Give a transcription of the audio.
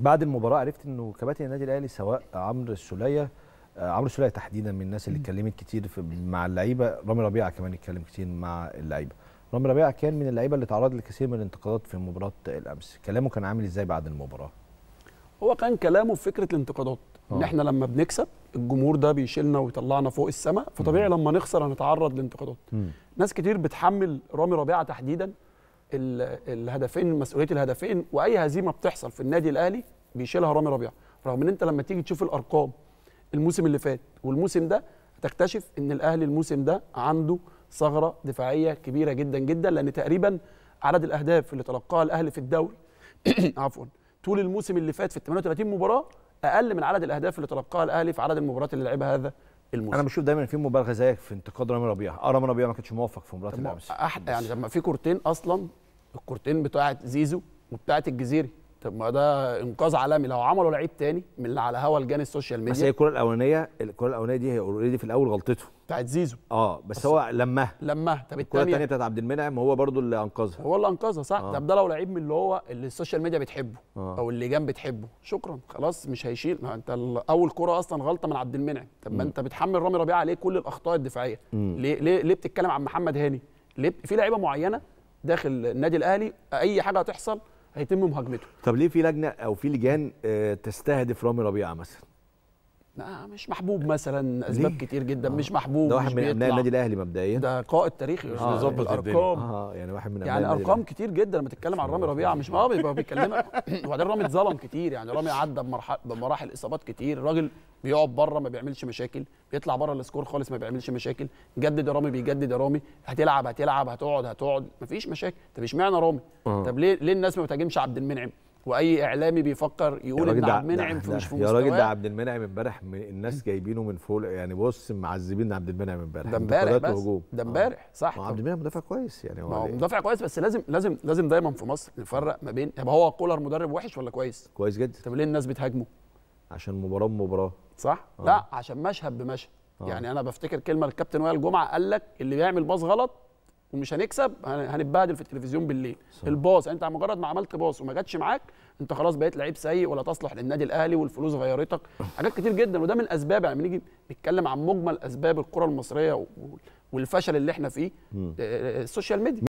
بعد المباراه عرفت انه كباتن النادي الاهلي سواء عمرو السوليه آه، عمرو السوليه تحديدا من الناس اللي اتكلمت كتير في مع اللعيبه رامي ربيعه كمان اتكلم كتير مع اللعيبه رامي ربيعه كان من اللعيبه اللي تعرض لكثير من الانتقادات في مباراه الامس كلامه كان عامل ازاي بعد المباراه هو كان كلامه في فكره الانتقادات ان آه. احنا لما بنكسب الجمهور ده بيشيلنا ويطلعنا فوق السماء فطبيعي لما نخسر هنتعرض لانتقادات ناس كتير بتحمل رامي ربيعه تحديدا الهدفين مسؤوليه الهدفين واي هزيمه بتحصل في النادي الاهلي بيشيلها رامي ربيعه رغم ان انت لما تيجي تشوف الارقام الموسم اللي فات والموسم ده تكتشف ان الاهلي الموسم ده عنده ثغره دفاعيه كبيره جدا جدا لان تقريبا عدد الاهداف اللي تلقاها الاهلي في الدوري عفوا طول الموسم اللي فات في 38 مباراه اقل من عدد الاهداف اللي تلقاها الاهلي في عدد المباريات اللي لعبها هذا الموسم انا بشوف دايما في مبالغه زيك في انتقاد رامي ربيعه اه رامي ربيعه ما كانش موفق في مباراه الامس يعني لما في كورتين اصلا الكورتين بتاعه زيزو وبتاعه الجزيري طب ما ده انقاذ عالمي لو عملوا لعيب تاني من اللي على هوا لجان السوشيال ميديا بس هي الكره الاولانيه الكره الاولانيه دي هي اوريدي في الاول غلطته بتاعت زيزو اه بس, بس هو لمها لمها طب الكره الثانيه بتاعت عبد المنعم هو برضو اللي انقذها هو اللي انقذها صح آه. طب ده لو لعيب من اللي هو اللي السوشيال ميديا بتحبه آه. او جنب بتحبه شكرا خلاص مش هيشيل ما انت اول كره اصلا غلطه من عبد المنعم طب ما انت بتحمل رامي ربيعه عليه كل الاخطاء الدفاعيه ليه ليه ليه بتتكلم عن محمد هاني ليه في لعيبه معينه داخل النادي الاهلي اي حاجه هتحصل هيتم مهاجمته طب ليه في لجنه او في لجان آه، تستهدف رامي ربيعه مثلا آه، مش محبوب مثلا اسباب كتير جدا آه. مش محبوب ده واحد من ابناء النادي الاهلي مبدئيا ده قائد تاريخي آه، مش مظبط يعني الدنيا اه يعني واحد من يعني ارقام كتير جدا لما تتكلم عن رامي ربيعه مش اه بيبقى بيكلمك وبعدين رامي اتظلم كتير يعني رامي عدى بمراحل اصابات كتير الراجل بيقعد بره ما بيعملش مشاكل بيطلع بره السكور خالص ما بيعملش مشاكل جدد يا رامي بيجدد يا رامي هتلعب هتلعب هتقعد هتقعد مفيش مشاكل طب اشمعنى رامي آه. طب ليه ليه الناس ما بتهاجمش عبد المنعم واي اعلامي بيفكر يقول ان عبد المنعم مش في مستواه يا راجل ده عبد المنعم امبارح الناس جايبينه من فوق يعني بص معذبين عبد المنعم امبارح ده امبارح بس ده آه. امبارح صح ما عبد المنعم مدافع كويس يعني هو مدافع كويس بس لازم لازم لازم دايما في مصر نفرق ما بين طب هو كولر مدرب وحش ولا كويس؟ كويس جدا طب ليه الناس بتهاجمه؟ عشان مباراه بمباراه صح؟ آه. لا عشان مشهد بمشهد آه. يعني انا بفتكر كلمه الكابتن وائل جمعه قال لك اللي بيعمل باص غلط ومش هنكسب هنتبهدل في التلفزيون بالليل صح. الباص يعني انت مجرد ما عملت باص وما جاتش معاك انت خلاص بقيت لعيب سيء ولا تصلح للنادي الاهلي والفلوس غيرتك حاجات كتير جدا وده من اسباب يعني نيجي نتكلم عن مجمل اسباب الكره المصريه والفشل اللي احنا فيه آه، آه، آه، السوشيال ميديا